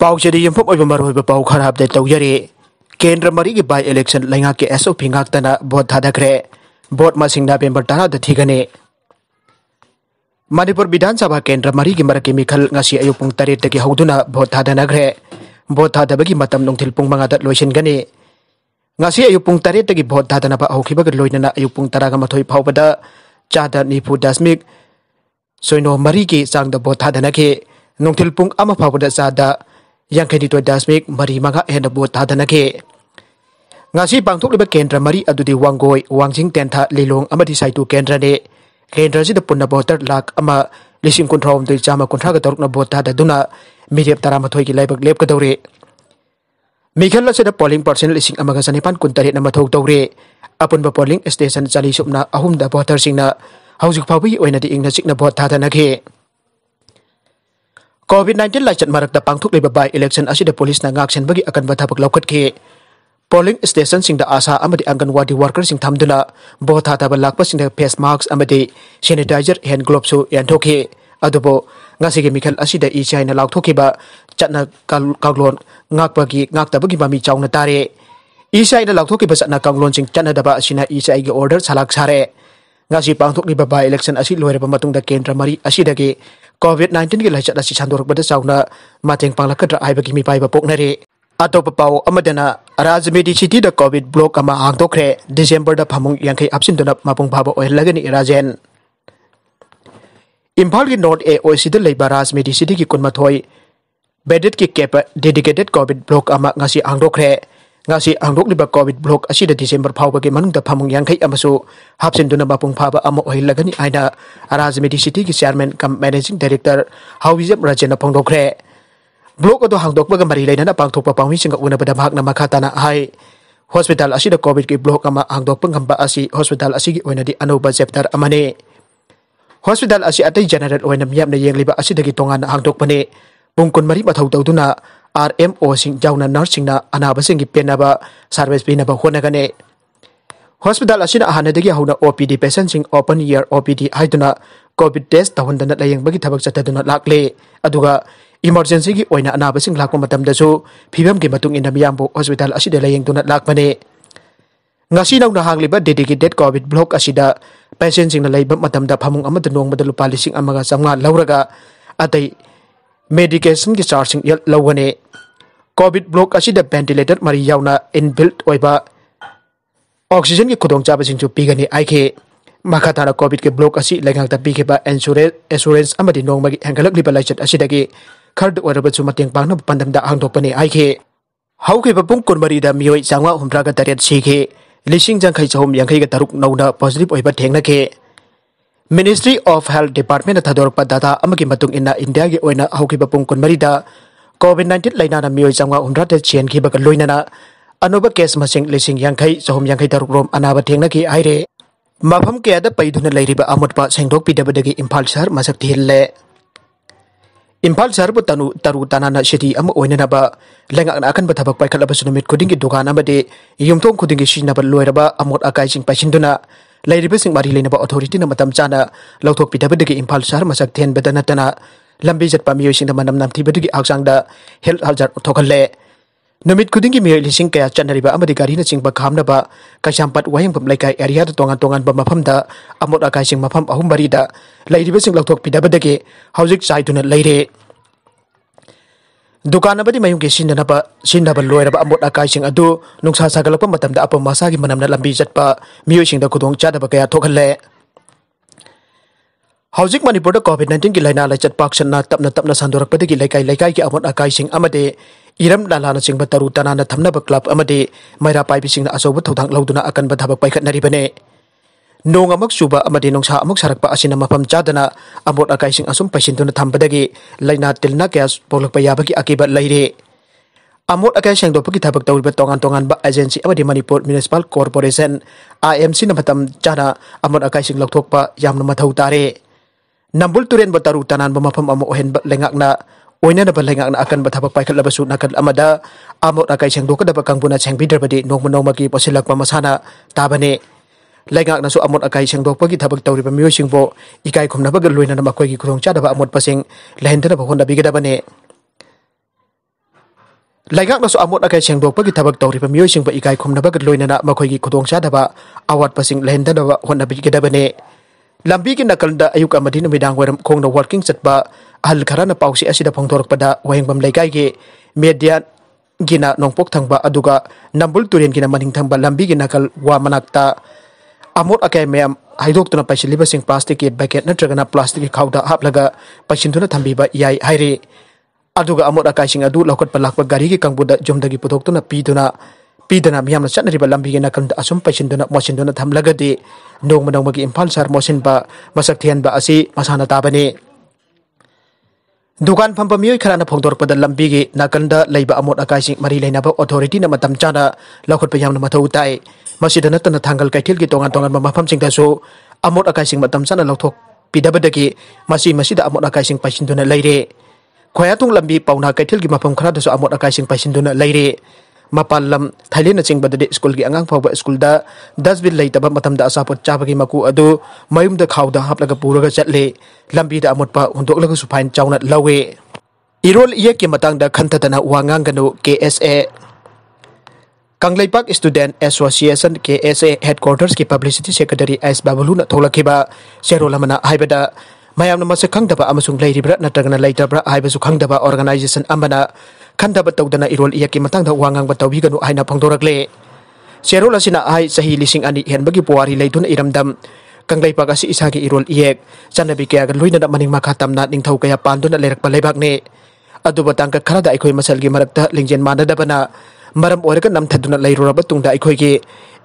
पाउचरी यम्फ पा पाउ खर अब तौरे केंद्र मरी बाई इलेक्शन लैंगा के एसओ पीघाता भोट धाद्रे भोट मिंग नवेंबर तरह थीगने मनपुर विधान सभा केंद्र मरी की मखल अयुप तरह हूं भोट धाद्रे भोट धादिल पु मंगा लोशनगने अयुप तरह की भोट धादनाब लोन अयुप तरह फाबद चाद निफू दशमिक सैनो मरी की चाद भोट धादन नौथिल पु फाबद चाद Yang ꯌꯥꯡꯈꯩꯅꯤꯊꯣꯏ ꯗꯁꯃꯤꯛ ꯃꯔꯤ ꯃꯉꯥ ꯍꯦꯟꯅ ꯚꯣꯠ ꯊꯥꯗꯅꯈꯤ ngasi pangthok leba kendra mari adudi wangoi wangjing tentha lilong amadi saitu kendra ne kendra ji da punna botar lak ama lising kunthra om dei chama kunthra ga torkna bota da duna mirep tara mathoi ki laibak lep ka dore mikhel la sida polling percent lising amaga sanipan kuntari na mathok dore apun ba polling station chali supna ahum da botar singna haujik phawi oina di ingna chikna bota da na khe COVID-19 lai chat marak da pangthuk leba by election asi da police na ngak sen bagi akan bathabak laukat ke polling station sing da asa amadi wadi workers sing thamdula bo tha ta balak pa sing da face marks amadi sanitizer hand gloves su yan thoke adubo ngasi ge mikhal asi da e china lauk thoke ba chatna kalon ngak bagi ngak ta bagi mami chaung na tare e china lauk thoke ba chatna kalon sing chatna da ba asina e chai ge order salak sare ngasi pangthuk ni ba election asi loire ba matung da kendra mari asi da ge COVID-19 gi laichad asi chandorak bada sauna mateng pangla kadra aiba gi mi paiba poknare atop pau amadana rajmedi city da covid block ama angdokre december da phamung yankai apsin dona mapung baba oil lagani rajen Imphal की north A OC the लेबा राजमेदी city की कुनमाथोय बेडेट की कैप dedicated covid block आमा ngasi angdokre nga si angrok liba covid block asi da december phaw ba ge manung da phamung yang khai Amasu hapsen duna ba pung phaba amo hoi lagani aida rajmedi city ki chairman kam managing director hawizem rajena phongdokre block ado hangdok ba mari leina na pangthok pa pangwi singa una bada bhak na makha tana hai hospital asi da covid ki block ama hangdok pang hamba asi hospital asi gi oina di anoba chapter amane hospital asi atai general oina miyam na Liba asi da gi tongan hangdok pane pungkun mari mathau Duna. RMO sing jauna nurse sing na anaba sing na ba service na binaba hona gane hospital asina ahana degi hauna OPD patient sing open year OPD haiduna covid test tawandana layang bagi thabak chataduna lakle aduga emergency gi oina anaba sing lakwa matam da chu phibam gi matung in miyambo hospital asida layang tuna lakmane ngasi nau na hangliba dedicated covid block asida patient sing na laiba matam da phamung amada nong mada lupa lising amaga samnga lauraga atai medication की charge लौने covid block असिद ventilator मरी यावना inbuilt होइबा oxygen की खुदोंग चाबा सिंचु पीगने आइखे मखाताना Covid के block असि लेगांगता पीखेबा एसुरेंस insurance अमदि नोंगमगी हेंगलकलिबा लाइचत असिदगी Khurd ओरबचु मतेंग पांगना पंदमदा हांगदोपने आइखे हाउखेबा पुंग कुनमरीदा मियोय चांगवा हुमरागा तरेत सीखे लिसिंग जंखै चहुम यंखैगा तरुक नौना पॉजिटिव होइबा थेंगनाखे ꯃꯤꯅꯤꯁꯇ꯭ꯔꯤ ऑफ हेल्थ ꯗꯤꯄꯥꯔꯠꯃꯦꯟꯅ ꯊꯥꯗꯣꯔꯛꯄ की इंडिया ꯃꯇꯨꯡ ꯏꯟꯅ ꯏꯟꯗꯤꯌꯥꯒꯤ ꯑꯣꯏꯅ ꯍꯧꯈꯤꯕ ꯄꯨꯡ ꯀꯨꯟꯃꯔꯤꯗ ꯀꯣꯚꯤꯗ ꯅꯥꯏꯟꯇꯤꯟ ꯂꯥꯏꯅꯥꯅ ꯃꯤꯑꯣꯏ ꯆꯥꯝꯃꯉꯥ केस मसिंग लिसिंग यांखै चहुम यांखै अनाब थे आइरे मफम केयादा पैदुना लैरिबा अमुटपा सेंगदोक पिदबदगि इम्फाल शहर मसक थिल्ले इम्फा शहर बु तनु तरु तना सिटी लेंगा ओइननाबा थब अकन बथबक खुद की खुदिंगि दुकान अमदे युमथों खुदिंगि सिनाबा लोइरबा अमुट अकाइजिंग पाइसिंदुना ꯂꯩꯔꯤꯕꯁꯤꯡ ꯃꯔꯤ ꯂꯩꯅꯕ ꯑꯣꯊꯣꯔꯤꯇꯤꯅ ꯃꯇꯝ ꯆꯥꯅ ꯂꯧꯊꯣꯛꯄꯤꯗꯕꯗꯒꯤ ꯏꯝꯐꯥꯜ ꯁꯍꯔ ꯃꯁꯛ ꯊꯦꯟꯕꯗ ꯅꯠꯇꯅ ꯂꯝꯕꯤ ꯆꯠꯄ ꯃꯤꯑꯣꯏꯁꯤꯡꯗ ꯃꯅꯝ ꯅꯝꯊꯤꯕꯗꯨꯒꯤ ꯍꯛꯆꯥꯡꯗ ꯍꯦꯜꯊ ꯍꯜꯖꯔ ꯊꯣꯛꯍꯜꯂꯦ ꯅꯨꯃꯤꯠ ꯈꯨꯗꯤꯡꯒꯤ ꯃꯤꯑꯣꯏ ꯂꯤꯁꯤꯡ ꯀꯌꯥ ꯆꯠꯅꯔꯤꯕ ꯑꯃꯗꯤ ꯒꯥꯔꯤꯅꯆꯤꯡꯕ ꯈꯥꯝꯅꯕ ꯀꯩꯁꯥꯝꯄꯠ ꯋꯥꯌꯦꯡꯐꯝ ꯂꯩꯀꯥꯏ ꯑꯦꯔꯤꯌꯥꯗ ꯇꯣꯉꯥꯟ ꯇꯣꯉꯥꯟꯕ ꯃꯐꯝꯗ ꯑꯃꯣꯠ ꯑꯀꯥꯏꯁꯤꯡ ꯃꯐꯝ ꯑꯍꯨꯝ ꯃꯔꯤꯗ ꯂꯩꯔꯤꯕꯁꯤꯡ ꯂꯧꯊꯣꯛꯄꯤꯗꯕꯗꯒꯤ ꯍꯧꯖꯤꯛ ꯆꯥꯏꯗꯨꯅ ꯂꯩꯔꯦ Dukan abadi mayung kesin dan apa sin dapat luar apa ambot akai sing adu nung sa sagal apa matam da apa masa gi manam na lambi jat pa miu sing da kudong chat apa kaya thokal le Haujik Manipur da COVID-19 ki laina lai chat pak san na tap na tap na sandorak padi ki laikai laikai ki ambot akai sing amade iram la lana sing bataru tanana thamna ba club amade maira pai bi sing na asobu thodang lauduna akan ba thabak pai khat nari bane nong amak suba amadi nong sa amak sarak pa asina mapam chadana amot akai sing asum paisin tuna thambadagi laina tilna kias polak pa akibat lahiri. amot akai sing do pagi thabak tawul betongan tongan ba agency amadi manipul municipal corporation imc na matam chana amot akai sing lokthok pa yam na mathau tare nambul turen bataru tanan ba pam amok ohen ba lengak na oina na balengak na akan bathaba paikat laba nakat amada amot akai sing do kada ba kangbuna sing bidar badi nong menong magi posilak pamasana masana tabane lengak nasu amot akai sing pagi tabak tauri pemiyo sing bo ikai kum naba gelui nana makoi ki ba amot pasing lehen tana bahonda bi gada bane. Lengak nasu amot akai sing pagi tabak tauri pemiyo sing bo ikai kum naba gelui nana makoi ki kurong ba awat pasing lehen tana bahonda bi gada bane. Lambi kina kalenda ayuk amadina medang wadam kong na working set ba hal karana pausi asida pangtorok pada wayang bam ge media gina nongpok tangba aduga nambul turian gina maning tangba lambi kina kal wa ta अमोट अकाय मैम हाइदोक्तुना पैसिलिबा सिंग plastic के bucket नत्रगना plastic के खाउदा हापलगा पैसिनतुना थंबीबा याय हायरे अदुगा अमोट अकाय सिंग अदु लखत पलाखबा गारी के कंगबुदा जोंदगी पुथोक्तुना पीदुना पीदना मियाम ना चनरिबा लंबी के नकम असुम पैसिनतुना मोसिनतुना थमलगा दे नोंग मनोंग मगी इंफाल सार मोसिनबा मसक थियनबा असी मसाना ताबनी Dukan pampamiyoi kerana pungtur pada lambi gi nakanda leiba amot akaising mari laina ba authority na matam chana lakut payam na matau tai masih dana tana tanggal kaitil gi tongan tongan mama pam sing tasu amot akaising matam chana lakut pida bada gi masih masih da amot akaising pasin tuna laire kwayatung lambi pauna kaitil gi mapam kara tasu amot akaising pasin tuna laire मपालम थाली नचिंग school की अगर फाव school the dustbin late बब असाप चाप की मकू अदु मयूद खाद खाउ द हाप लग चले लंबी द अमुत पा हुंदोक लग इरोल ये के मतांग द खंतदना वांगांग K S A Kangleipak student association K S A headquarters की पब्लिसिटी सेक्रेटरी एस बाबुलू न थोलखिबा सेरोलमना हाइबदा मयाम नमसे खंगदबा अमसुंग लेरिब्रा नतगना लेटरब्रा हाइबसु खंगदबा khanda batau dana irul iya ki matang dah wangang batau biganu aina pangdorak le serula sina ai sahi lising ani ian bagi puari leidun iramdam kang lay pagasi irul ki irol sana bigya gan luina da maning makatam na ning thau kaya na lerak palebak ne adu batang ka khara da ikoi masal gi marakta lingjen mana da bana maram oiraga nam thaduna leirura batung da ikoi gi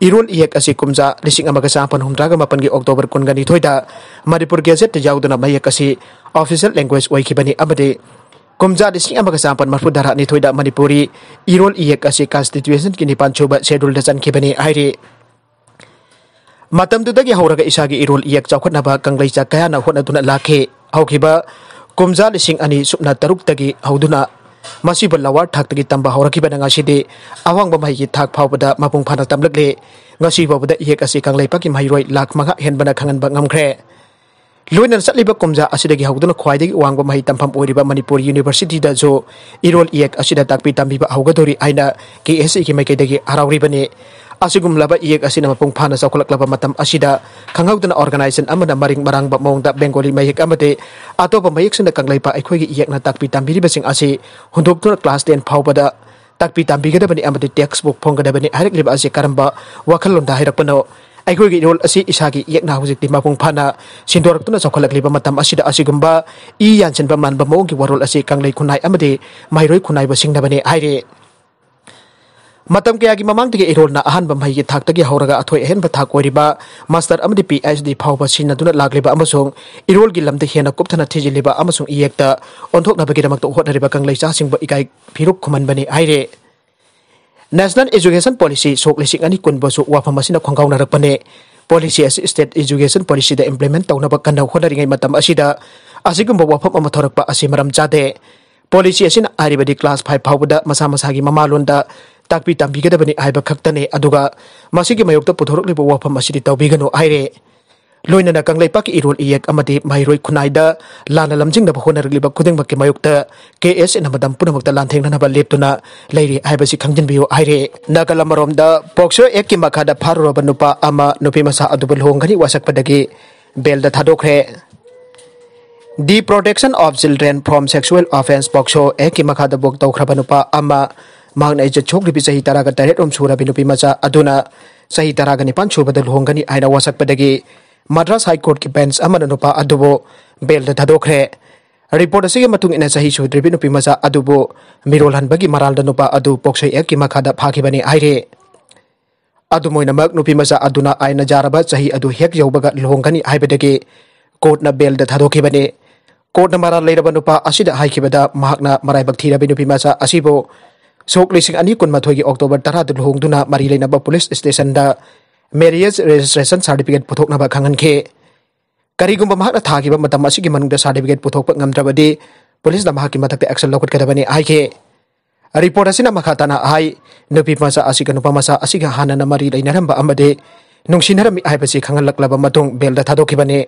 Irul iyek kasi kumza lising amaga sapan humdraga mapan gi october kun gani thoida manipur gazette dana maya kasi official language oikibani amade Komja di sini apa sampan marfu darah ni tidak manipuri irol iya kasih constitution kini pan coba schedule dasan kibani airi. Matam tu dagi hauraga isagi irol iya cakut naba kanglai cakaya na hot tunak laki haukiba komja di sini ani subna taruk hau hauduna masih berlawar thak tagi tambah hauraga na ngasidi awang bamai ki thak phau pada mapung phanak tamlek le ngasih bawada iya kasih kanglai pakim hairoi lak manga hen bana kangan bangam kre. Luinan sa liba kumza asida gi hawdun kwai dagi wangba mahi tampam University da zo irol iek asida takpi tambi ba hawga dori aina KSE ki mai kedagi harau riba ne asigum laba iek asina mapung phana sa kolak laba matam asida khangawdun organization amana maring barang bap mongda Bengali mai hek amate ato ba mai eksena kanglai pa ekhoi gi na takpi tambi riba sing asi hundukdun class 10 phau bada takpi tambi gada bani amate textbook phong bani harik liba asi karamba wakhalun da hairak pano ꯑꯩꯈꯣꯏꯒꯤ ꯏꯔꯣꯜ ꯑꯁꯤ ꯏꯁꯥꯒꯤ ꯌꯦꯛꯅ ꯍꯧꯖꯤꯛꯇꯤ ꯃꯄꯨꯡ ꯐꯥꯅ ꯁꯤꯟꯗꯣꯔꯛꯇꯨꯅ ꯆꯥꯎꯈꯠꯂꯛꯂꯤꯕ ꯃꯇꯝ ꯑꯁꯤꯗ ꯑꯁꯤꯒꯨꯝꯕ ꯏ ꯌꯥꯟꯁꯤꯟꯕ मतम क्या की ममांग के इरोलना अहम मई की थाक हौरग अथोई अहम मास्टर पी एच डी फाव सिंह लाब इरोल की लम हेन कूपन थीजिब इयेक्ट ओंथोनबगीदम होटनब कंगलेचा इकाय फिरूप खुमनबने नेसनल एजुकेसन पोलिसी सोक लिसिंग अनि कुनबसु वाफम असिन खोंगाउनरपने पोलिसी अस स्टेट एजुकेसन पोलिसी द इम्प्लीमेंट तौनब कन्न होनरिङै मतम असिद असिगुम वाफम अम असि मरम जादे पोलिसी असिन क्लास 5 फाउबद मसा मसागी ममालोन द ताकपि ताम्बिगदबनि आइब खक्तने अदुगा मसिगि मयोक्त पुथोरकलिब वाफम असिदि तौबिगनु आइरे लोइनना कंगलेपा की इरोल इयक अमदे माइरोय खुनाइदा लाना लमजिंग नब होनर लिबा खुदेंग बके मायुक्त केएस इन मदम पुनमक द लानथेंग ननब लेप्तुना लेरी आइबसि खंगजिन बियो आइरे नगलमरोम द पोक्सो एक की मखादा फारोब नुपा अमा नुपी मसा अदुबल होंगनि वासकपदगी बेल द थादोखरे The Protection of Children from Sexual Offense Boxo eki makhada bok tau khraba nupa ama mangna ije chokri bi sahi taraga taret om sura bi nupi macha aduna sahi taraga ni pan chuba dal hongani aina wasak padagi Madras high court की bench अमर नुपा अदुबो bail धदोखरे report से मतुंग इन सही सुद्रिबी नुपी मजा अदुबो मिरोल हनबगी moral नुपा अदु पोक्सै एक की मखादा फाखिबने आइरे अदु मोइनमक नुपी मजा अदुना आइन जारबा सही अदु हेक यौबगा लोंगनी हाइबदगी कोर्ट न बेल धदोखिबने कोर्ट न मराल लेरबा नुपा असिद हाइखिबदा महकना मराइबक थीरबी नुपी मजा असिबो सोक लिसिंग अनि कुनमथोगी अक्टोबर 13 दु लोंगदुना मरी लेनबा पुलिस स्टेशन दा मेरीज रजिस्ट्रेशन सर्टिफिकेट पुथोन खागे कहींगुब सर्टिफिकेट पुथोपी पुलिस की एक्शन लौटे रिपोर्ट अखाई नुप मचा हाँ मरी लेने नुशीनरमी खाल बेल थाने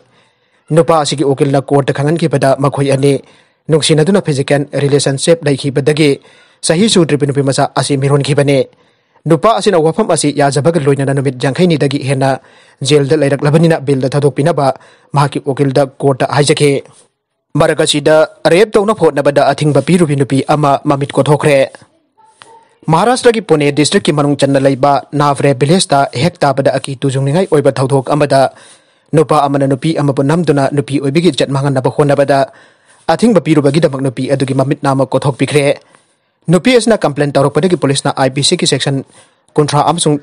की ओकील कोर्ट खाखीबदीन फिजिकल रिलेशनशिप लेखीबदी सही सूद्रीब मचा मेरोंबने नुपा असिना वफम असि याजबग लोइना नुमित जंखैनि दगि हेना जेल द लैरक लबनिना बिल द थदोक पिनाबा महाकि वकिल द कोर्ट हाइजखे मरक असिदा रेप तौना फोटनब द अथिंग बपि रुबि नुपि अमा ममित को थोखरे महाराष्ट्र की पुणे डिस्ट्रिक्ट की मनु चन्न लैबा नावरे विलेज ता हेक ताब अकी अकि तुजुंग निंगाई ओइबा अमदा नुपा नुपी चत मंगनब होनबदा अथिंग बपि दमक अदुगि ममित नाम को थोक पिखरे no PS na complaint taro pa ki police na IPC ki section kontra amsung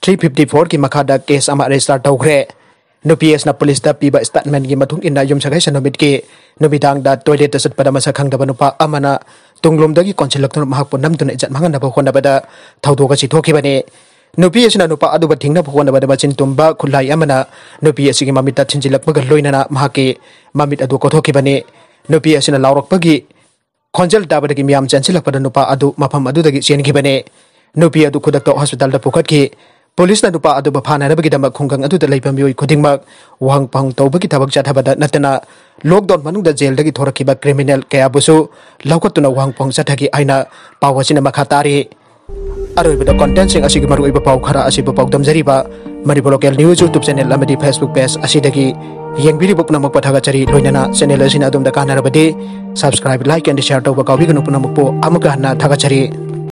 354 ki makada case ama register tawgre no PS na police da piba statement gi matung inna yom sakai sanomit ki no bidang da toilet ta sat padama sakhang da banupa amana tunglom da ki council lakton mahak po nam tun ejat mangan da khon da bada thawdo ka chi thoki bani nupi na nupa aduba thingna phukona bada bachin tumba khulai amana nupi asigi mamita thinjilak maga loinana mahaki mamit adu kothoki bani nupi asina laurok pagi konjel daba dagi miam jansi pada nupa adu mapam adu dagi sian ki bane nupi adu kudak to hospital da pukat ki polis na nupa adu bapa na bagi damak khungang adu da lai pam yoi mak wang pang to bagi tabak jat haba da natena lockdown manung da jail dagi thorak kriminal ba criminal kaya busu lawkat wang pang jat dagi aina pawasi na makhatari अरब content पा मरू पाव खरा मरीब local news YouTube channel Facebook page असीदगी यंगबीरी पुनम पथागचरी लोनना चैनल असीना कानरबदी सब्सक्राइब लाइक एंड शेयर तब काउगनु पुनम हन्ना थागचरी